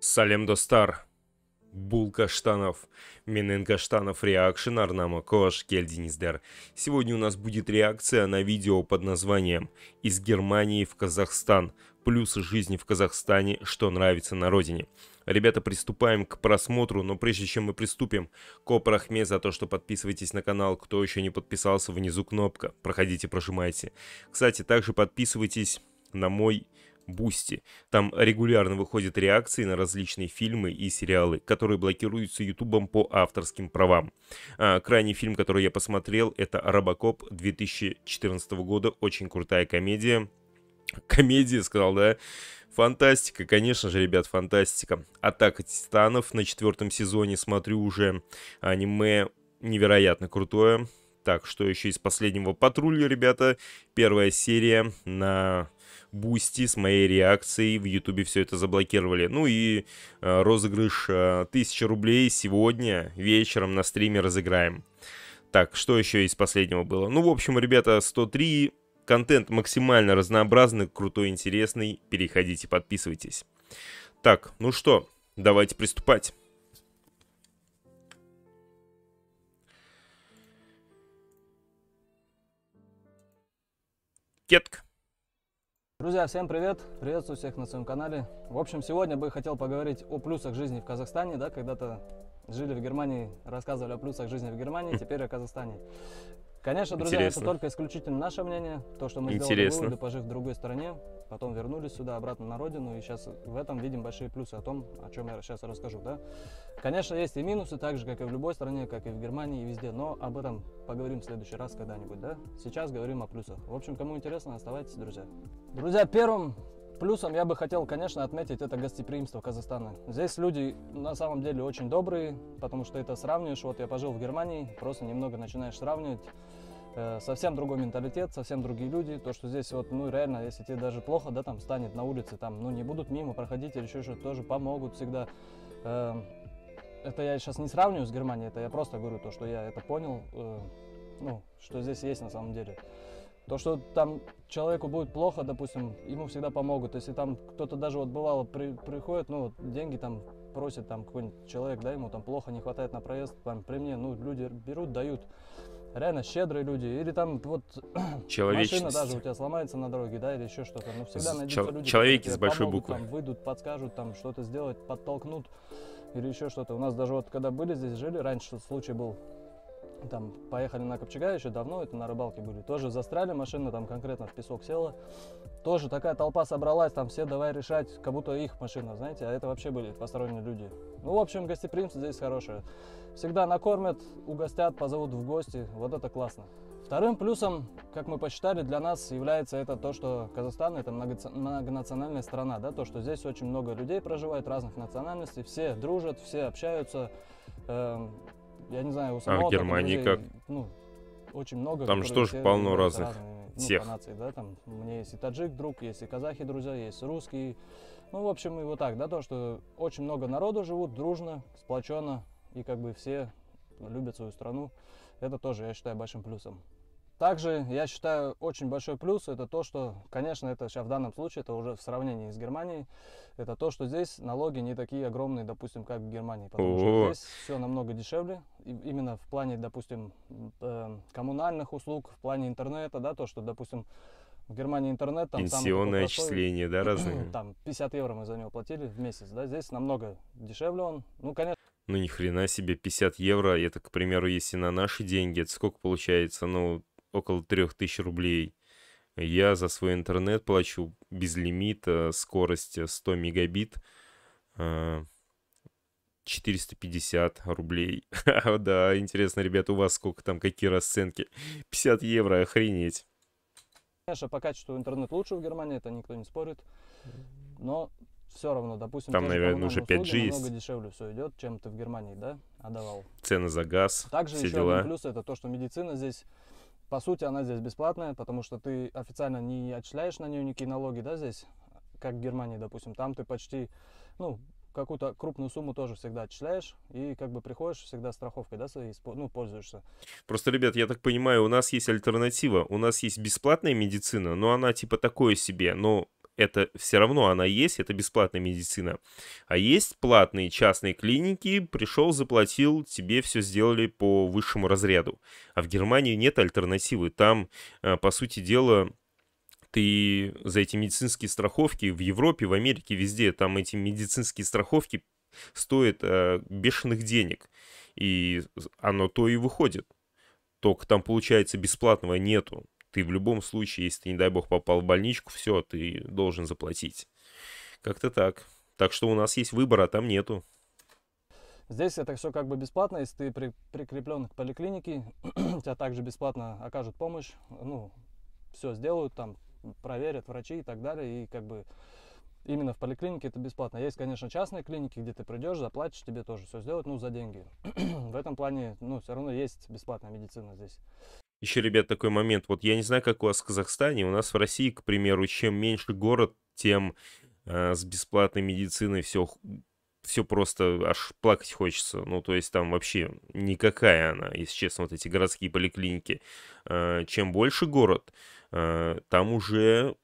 Салем достар бұл каштанов менен каштанов реакшн арнама кош Кельдиниздер. сегодня у нас будет реакция на видео под названием из германии в казахстан плюсы жизни в казахстане что нравится на родине Ребята, приступаем к просмотру, но прежде чем мы приступим, Коп за то, что подписываетесь на канал, кто еще не подписался, внизу кнопка, проходите, прожимайте. Кстати, также подписывайтесь на мой Бусти. Там регулярно выходят реакции на различные фильмы и сериалы, которые блокируются Ютубом по авторским правам. А, крайний фильм, который я посмотрел, это «Робокоп» 2014 года. Очень крутая комедия. Комедия, сказал, да? Фантастика, конечно же, ребят, фантастика. «Атака титанов» на четвертом сезоне смотрю уже. Аниме невероятно крутое. Так, что еще из последнего патруля, ребята? Первая серия на Бусти с моей реакцией. В Ютубе все это заблокировали. Ну и э, розыгрыш э, 1000 рублей сегодня вечером на стриме разыграем. Так, что еще из последнего было? Ну, в общем, ребята, 103. Контент максимально разнообразный, крутой, интересный. Переходите, подписывайтесь. Так, ну что, давайте приступать. Кетка. Друзья, всем привет! Приветствую всех на своем канале. В общем, сегодня бы хотел поговорить о плюсах жизни в Казахстане, да, когда-то жили в Германии, рассказывали о плюсах жизни в Германии, теперь о Казахстане. Конечно, друзья, Интересно. это только исключительно наше мнение. То, что мы Интересно. сделали выводы, пожив в другой стране, потом вернулись сюда, обратно на родину, и сейчас в этом видим большие плюсы о том, о чем я сейчас расскажу. Да? Конечно, есть и минусы, так же, как и в любой стране, как и в Германии, и везде, но об этом поговорим в следующий раз когда-нибудь. Да? Сейчас говорим о плюсах. В общем, кому интересно, оставайтесь, друзья. Друзья, первым Плюсом я бы хотел, конечно, отметить это гостеприимство Казахстана. Здесь люди на самом деле очень добрые, потому что это сравниваешь. Вот я пожил в Германии, просто немного начинаешь сравнивать. Э, совсем другой менталитет, совсем другие люди. То, что здесь вот, ну реально, если тебе даже плохо, да, там станет на улице, там, ну не будут мимо проходить или еще что-то, тоже помогут всегда. Э, это я сейчас не сравниваю с Германией, это я просто говорю то, что я это понял, э, ну, что здесь есть на самом деле. То, что там человеку будет плохо, допустим, ему всегда помогут. Если там кто-то даже вот бывало при, приходит, ну, деньги там просит там какой-нибудь человек, да, ему там плохо, не хватает на проезд, там при мне, ну, люди берут, дают. Реально щедрые люди. Или там вот машина даже у тебя сломается на дороге, да, или еще что-то. Ну всегда найдутся Чел- люди, человеки с большой помогут, буквы. Там, выйдут, подскажут, там что-то сделать, подтолкнут или еще что-то. У нас даже вот когда были здесь, жили, раньше случай был, там поехали на Копчега еще давно, это на рыбалке были, тоже застряли машина, там конкретно в песок села, тоже такая толпа собралась, там все давай решать, как будто их машина, знаете, а это вообще были посторонние люди. Ну, в общем, гостеприимство здесь хорошее. Всегда накормят, угостят, позовут в гости, вот это классно. Вторым плюсом, как мы посчитали, для нас является это то, что Казахстан это многонациональная страна, да, то, что здесь очень много людей проживает разных национальностей, все дружат, все общаются, эм, я не знаю, у самого, А в Германии друзей, как? Ну, очень много. Там же тоже полно разных разные, ну, тех. Ну, нации, да, там, у меня есть и таджик друг, есть и казахи друзья, есть русские. Ну, в общем, и вот так, да, то, что очень много народу живут дружно, сплоченно, и как бы все любят свою страну. Это тоже, я считаю, большим плюсом. Также, я считаю, очень большой плюс это то, что, конечно, это сейчас в данном случае, это уже в сравнении с Германией, это то, что здесь налоги не такие огромные, допустим, как в Германии, потому О-о-о. что здесь все намного дешевле, и именно в плане, допустим, э, коммунальных услуг, в плане интернета, да, то, что, допустим, в Германии интернет, там... Пенсионное отчисление, да, разные? Там 50 евро мы за него платили в месяц, да, здесь намного дешевле он, ну, конечно... Ну, ни хрена себе, 50 евро, это, к примеру, если на наши деньги, это сколько получается, ну, около 3000 рублей. Я за свой интернет плачу без лимита, скорость 100 э, мегабит, 450 э, рублей. А, да, интересно, ребят, у вас сколько там, какие расценки? 50 евро, охренеть. Конечно, по качеству интернет лучше в Германии, это никто не спорит. Но все равно, допустим, там, наверное, уже 5G услуги, есть. Намного дешевле все идет, чем ты в Германии, да, отдавал. Цены за газ, Также все еще дела. один плюс это то, что медицина здесь по сути, она здесь бесплатная, потому что ты официально не отчисляешь на нее никакие налоги, да, здесь, как в Германии, допустим. Там ты почти, ну, какую-то крупную сумму тоже всегда отчисляешь, и как бы приходишь всегда страховкой, да, своей, ну, пользуешься. Просто, ребят, я так понимаю, у нас есть альтернатива. У нас есть бесплатная медицина, но она типа такое себе, но это все равно она есть, это бесплатная медицина. А есть платные частные клиники, пришел, заплатил, тебе все сделали по высшему разряду. А в Германии нет альтернативы, там, э, по сути дела, ты за эти медицинские страховки в Европе, в Америке, везде, там эти медицинские страховки стоят э, бешеных денег. И оно то и выходит. Только там, получается, бесплатного нету ты в любом случае, если ты, не дай бог, попал в больничку, все, ты должен заплатить. Как-то так. Так что у нас есть выбор, а там нету. Здесь это все как бы бесплатно, если ты при, прикреплен к поликлинике, тебя также бесплатно окажут помощь, ну, все сделают там, проверят врачи и так далее, и как бы именно в поликлинике это бесплатно. Есть, конечно, частные клиники, где ты придешь, заплатишь, тебе тоже все сделают, ну, за деньги. в этом плане, ну, все равно есть бесплатная медицина здесь. Еще, ребят, такой момент. Вот я не знаю, как у вас в Казахстане. У нас в России, к примеру, чем меньше город, тем э, с бесплатной медициной все, все просто аж плакать хочется. Ну, то есть там вообще никакая она, если честно, вот эти городские поликлиники. Э, чем больше город, э, там уже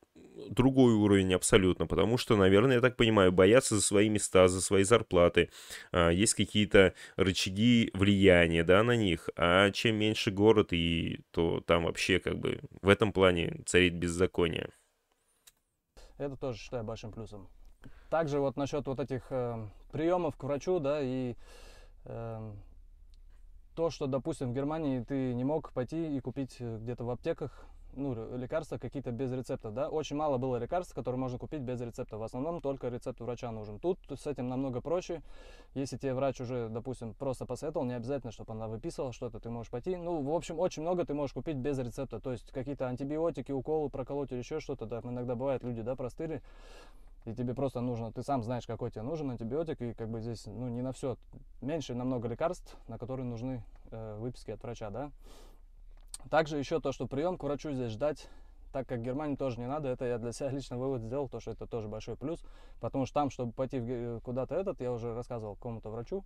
другой уровень абсолютно, потому что, наверное, я так понимаю, боятся за свои места, за свои зарплаты, а, есть какие-то рычаги влияния, да, на них, а чем меньше город, и то там вообще как бы в этом плане царит беззаконие. Это тоже считаю большим плюсом. Также вот насчет вот этих э, приемов к врачу, да, и э, то, что, допустим, в Германии ты не мог пойти и купить э, где-то в аптеках ну, лекарства какие-то без рецепта, да. Очень мало было лекарств, которые можно купить без рецепта. В основном только рецепт врача нужен. Тут с этим намного проще. Если тебе врач уже, допустим, просто посоветовал, не обязательно, чтобы она выписывала что-то, ты можешь пойти. Ну, в общем, очень много ты можешь купить без рецепта. То есть какие-то антибиотики, уколы проколоть или еще что-то. Да, иногда бывают люди, да, простыли, И тебе просто нужно, ты сам знаешь, какой тебе нужен антибиотик, и как бы здесь, ну, не на все. Меньше намного лекарств, на которые нужны э, выписки от врача, да. Также еще то, что прием к врачу здесь ждать так как Германии тоже не надо, это я для себя лично вывод сделал, то что это тоже большой плюс, потому что там, чтобы пойти э, куда-то этот, я уже рассказывал кому-то врачу,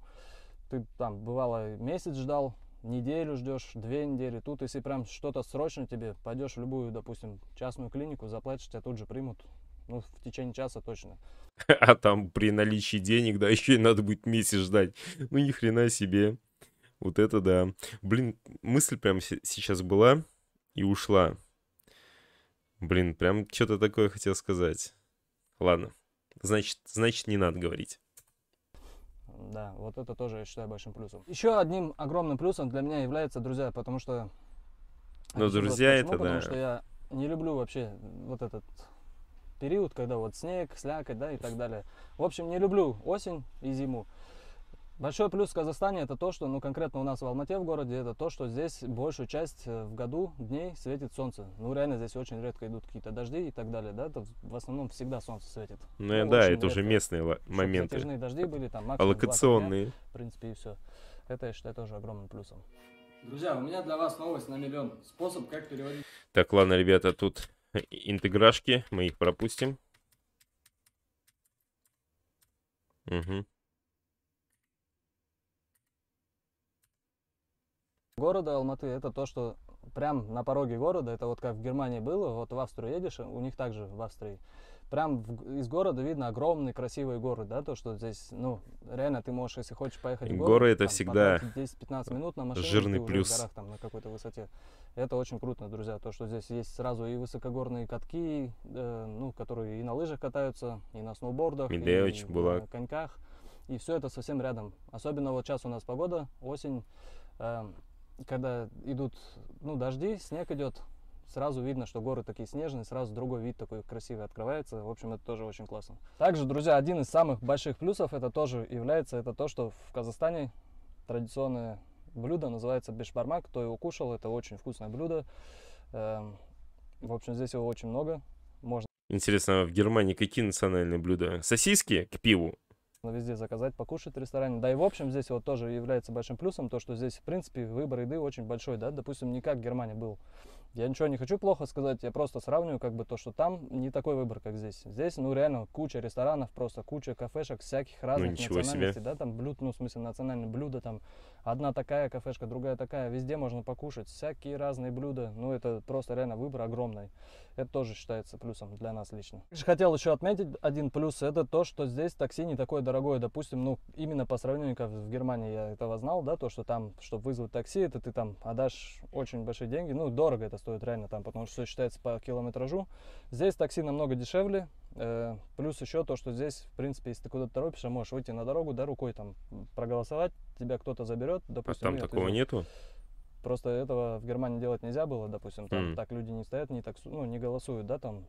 ты там бывало месяц ждал, неделю ждешь, две недели, тут если прям что-то срочно тебе, пойдешь в любую, допустим, частную клинику, заплатишь, тебя тут же примут, ну, в течение часа точно. А там при наличии денег, да, еще и надо будет месяц ждать. Ну, ни хрена себе. Вот это да. Блин, мысль прямо сейчас была и ушла. Блин, прям что-то такое хотел сказать. Ладно. Значит, значит, не надо говорить. Да, вот это тоже я считаю большим плюсом. Еще одним огромным плюсом для меня является друзья, потому что... Ну, друзья вот это, потому да. Потому что я не люблю вообще вот этот период, когда вот снег, слякоть, да, и так далее. В общем, не люблю осень и зиму. Большой плюс в Казахстане это то, что, ну конкретно у нас в Алмате в городе, это то, что здесь большую часть э, в году дней светит солнце. Ну реально здесь очень редко идут какие-то дожди и так далее, да, это в основном всегда солнце светит. Ну, ну да, это уже местные Чтобы моменты. Затяжные дожди были там максимум Локационные. Дня, в принципе и все. Это я считаю тоже огромным плюсом. Друзья, у меня для вас новость на миллион. Способ, как переводить... Так, ладно, ребята, тут интеграшки, мы их пропустим. Угу. города Алматы, это то, что прям на пороге города, это вот как в Германии было, вот в Австрию едешь, а у них также в Австрии, прям в, из города видно огромный красивый город, да, то, что здесь, ну, реально ты можешь, если хочешь поехать в город, горы это там, всегда 10-15 минут на машине, жирный плюс. в горах там на какой-то высоте. Это очень круто, друзья, то, что здесь есть сразу и высокогорные катки, э, ну, которые и на лыжах катаются, и на сноубордах, Медеевич и была. на коньках, и все это совсем рядом. Особенно вот сейчас у нас погода, осень, э, когда идут ну, дожди, снег идет, сразу видно, что горы такие снежные, сразу другой вид такой красивый открывается. В общем, это тоже очень классно. Также, друзья, один из самых больших плюсов это тоже является, это то, что в Казахстане традиционное блюдо называется бешбармак. Кто его кушал, это очень вкусное блюдо. Эм, в общем, здесь его очень много. Можно Интересно, в Германии какие национальные блюда? Сосиски к пиву везде заказать, покушать в ресторане. Да и в общем здесь вот тоже является большим плюсом то, что здесь в принципе выбор еды очень большой, да, допустим, не как в Германии был. Я ничего не хочу плохо сказать, я просто сравниваю как бы то, что там не такой выбор, как здесь. Здесь, ну реально, куча ресторанов, просто куча кафешек всяких ну, разных ну, национальностей, себе. да, там блюд, ну в смысле национальные блюда, там Одна такая кафешка, другая такая. Везде можно покушать. Всякие разные блюда. Ну, это просто реально выбор огромный. Это тоже считается плюсом для нас лично. Хотел еще отметить один плюс. Это то, что здесь такси не такое дорогое. Допустим, ну, именно по сравнению, как в Германии я этого знал, да, то, что там, чтобы вызвать такси, это ты там отдашь очень большие деньги. Ну, дорого это стоит реально там, потому что все считается по километражу. Здесь такси намного дешевле. Э, плюс еще то, что здесь, в принципе, если ты куда-то торопишься, можешь выйти на дорогу, да, рукой там проголосовать, тебя кто-то заберет, допустим. А там нет, такого нету? Просто этого в Германии делать нельзя было, допустим, там mm. так люди не стоят, не так, ну, не голосуют, да, там.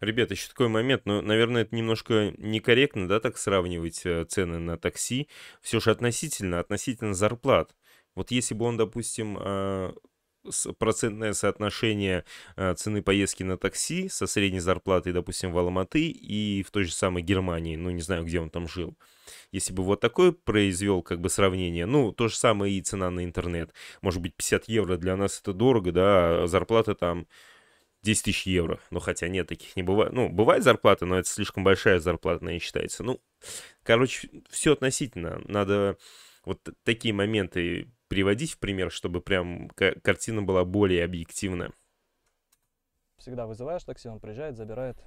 Ребят, еще такой момент, но, ну, наверное, это немножко некорректно, да, так сравнивать э, цены на такси. Все же относительно, относительно зарплат. Вот если бы он, допустим, а, процентное соотношение э, цены поездки на такси со средней зарплатой, допустим, в Алматы и в той же самой Германии, ну, не знаю, где он там жил. Если бы вот такое произвел как бы сравнение, ну, то же самое и цена на интернет. Может быть, 50 евро для нас это дорого, да, а зарплата там 10 тысяч евро. Ну, хотя нет, таких не бывает. Ну, бывает зарплата, но это слишком большая зарплата, не считается. Ну, короче, все относительно. Надо вот такие моменты приводить в пример, чтобы прям картина была более объективна? Всегда вызываешь такси, он приезжает, забирает.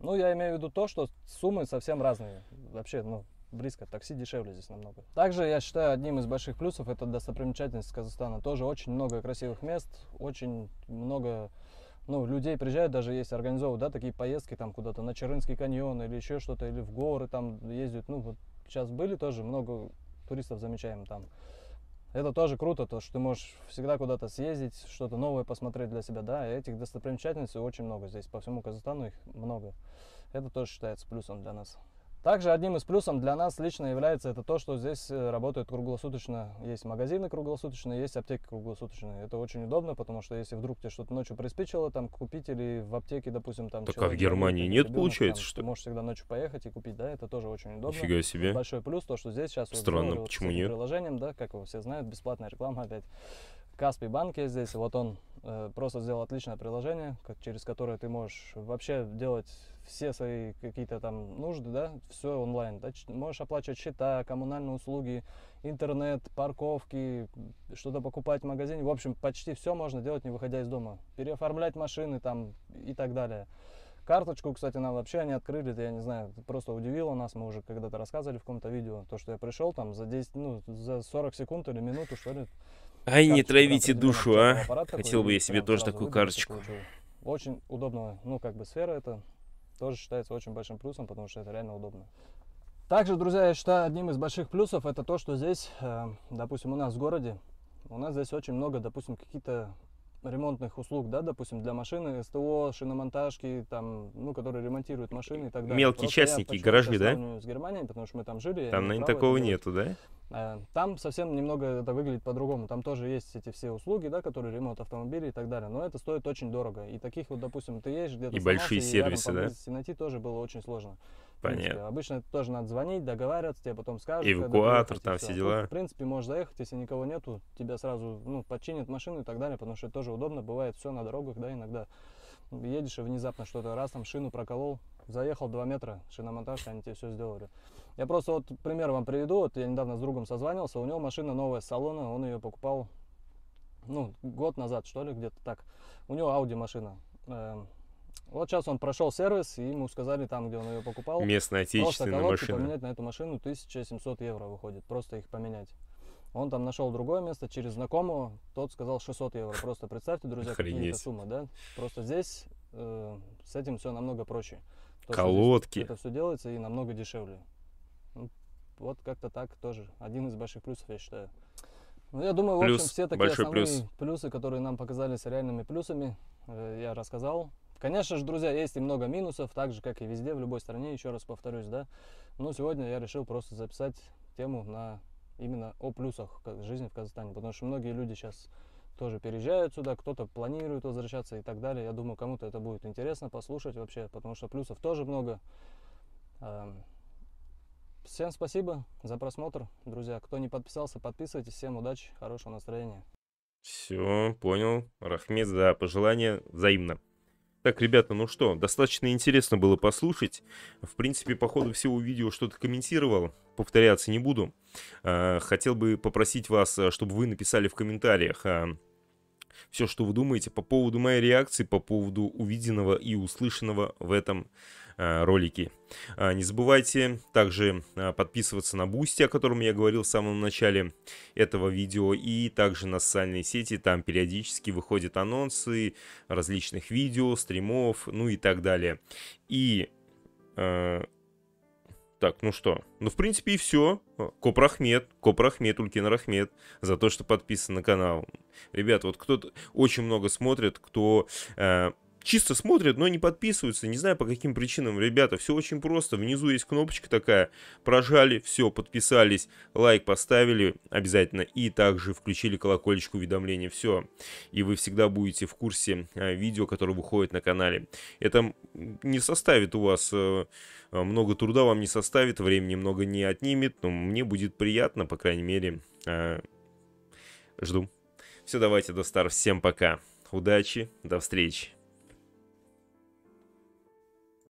Ну, я имею в виду то, что суммы совсем разные. Вообще, ну, близко. Такси дешевле здесь намного. Также я считаю одним из больших плюсов это достопримечательность Казахстана. Тоже очень много красивых мест, очень много ну, людей приезжают, даже есть организовывают, да, такие поездки там куда-то на Чарынский каньон или еще что-то, или в горы там ездят. Ну, вот сейчас были тоже много туристов замечаем там это тоже круто, то, что ты можешь всегда куда-то съездить, что-то новое посмотреть для себя, да, этих достопримечательностей очень много здесь, по всему Казахстану их много. Это тоже считается плюсом для нас. Также одним из плюсов для нас лично является это то, что здесь э, работают круглосуточно. Есть магазины круглосуточные, есть аптеки круглосуточные. Это очень удобно, потому что если вдруг тебе что-то ночью приспичило, там купить или в аптеке, допустим, там... Так а в Германии нет, получается, там, что Ты можешь всегда ночью поехать и купить, да, это тоже очень удобно. Нифига себе. Большой плюс то, что здесь сейчас... Странно, вот, почему нет? Приложением, да, как его все знают, бесплатная реклама опять. Каспий банк здесь, вот он Э, просто сделал отличное приложение, как, через которое ты можешь вообще делать все свои какие-то там нужды, да, все онлайн. Да, можешь оплачивать счета, коммунальные услуги, интернет, парковки, что-то покупать в магазине. В общем, почти все можно делать, не выходя из дома. Переоформлять машины там и так далее. Карточку, кстати, нам вообще не открыли, я не знаю, просто удивило нас, мы уже когда-то рассказывали в каком-то видео, то, что я пришел там за 10, ну, за 40 секунд или минуту, что ли, Ай, не травите душу, а. Хотел бы я себе тоже такую карточку. Очень удобно, ну, как бы сфера это тоже считается очень большим плюсом, потому что это реально удобно. Также, друзья, я считаю, одним из больших плюсов это то, что здесь, э, допустим, у нас в городе, у нас здесь очень много, допустим, какие-то ремонтных услуг, да, допустим, для машины, СТО, шиномонтажки, там, ну, которые ремонтируют машины и так далее. Мелкие Просто частники, гаражи, да? с Германией, потому что мы там жили. Там, наверное, такого нету, да? Э, там совсем немного это выглядит по-другому. Там тоже есть эти все услуги, да, которые ремонт автомобилей и так далее. Но это стоит очень дорого. И таких вот, допустим, ты едешь где-то... И большие сервисы, да? Найти тоже было очень сложно. Понятно. Обычно это тоже надо звонить, договариваться, тебе потом скажут. Эвакуатор, там все, ну, дела. Тут, в принципе, можешь заехать, если никого нету, тебя сразу ну, подчинят машину и так далее, потому что это тоже удобно. Бывает все на дорогах, да, иногда ну, едешь и внезапно что-то раз, там шину проколол, заехал 2 метра, шиномонтаж, они тебе все сделали. Я просто вот пример вам приведу, вот я недавно с другом созванивался, у него машина новая с салона, он ее покупал, ну, год назад, что ли, где-то так. У него Audi машина, э, вот сейчас он прошел сервис, и ему сказали там, где он ее покупал. Местная отечественная просто машина. поменять на эту машину 1700 евро выходит, просто их поменять. Он там нашел другое место через знакомого, тот сказал 600 евро. Просто представьте, друзья, какие это суммы, да? Просто здесь э, с этим все намного проще. То, Колодки. Это все делается и намного дешевле. Ну, вот как-то так тоже. Один из больших плюсов, я считаю. Ну, я думаю, плюс, в общем, все такие основные плюс. плюсы, которые нам показались реальными плюсами, э, я рассказал. Конечно же, друзья, есть и много минусов, так же, как и везде, в любой стране, еще раз повторюсь, да. Но сегодня я решил просто записать тему на именно о плюсах жизни в Казахстане, потому что многие люди сейчас тоже переезжают сюда, кто-то планирует возвращаться и так далее. Я думаю, кому-то это будет интересно послушать вообще, потому что плюсов тоже много. Эм, всем спасибо за просмотр, друзья. Кто не подписался, подписывайтесь. Всем удачи, хорошего настроения. Все, понял. Рахмет за пожелание взаимно. Так, ребята, ну что, достаточно интересно было послушать. В принципе, по ходу всего видео что-то комментировал, повторяться не буду. А, хотел бы попросить вас, а, чтобы вы написали в комментариях а, все, что вы думаете по поводу моей реакции, по поводу увиденного и услышанного в этом видео Э, ролики. А, не забывайте также э, подписываться на Бусти, о котором я говорил в самом начале этого видео, и также на социальные сети, там периодически выходят анонсы различных видео, стримов, ну и так далее. И... Э, так, ну что? Ну, в принципе, и все. Копрахмед, Копрахмед, Улькин Рахмед, за то, что подписан на канал. Ребят, вот кто-то очень много смотрит, кто чисто смотрят, но не подписываются, не знаю по каким причинам. Ребята, все очень просто, внизу есть кнопочка такая, прожали, все, подписались, лайк поставили обязательно и также включили колокольчик уведомления, все. И вы всегда будете в курсе а, видео, которое выходит на канале. Это не составит у вас э, а, много труда, вам не составит, времени много не отнимет, но мне будет приятно, по крайней мере, а, жду. Все, давайте, до стар. всем пока. Удачи, до встречи.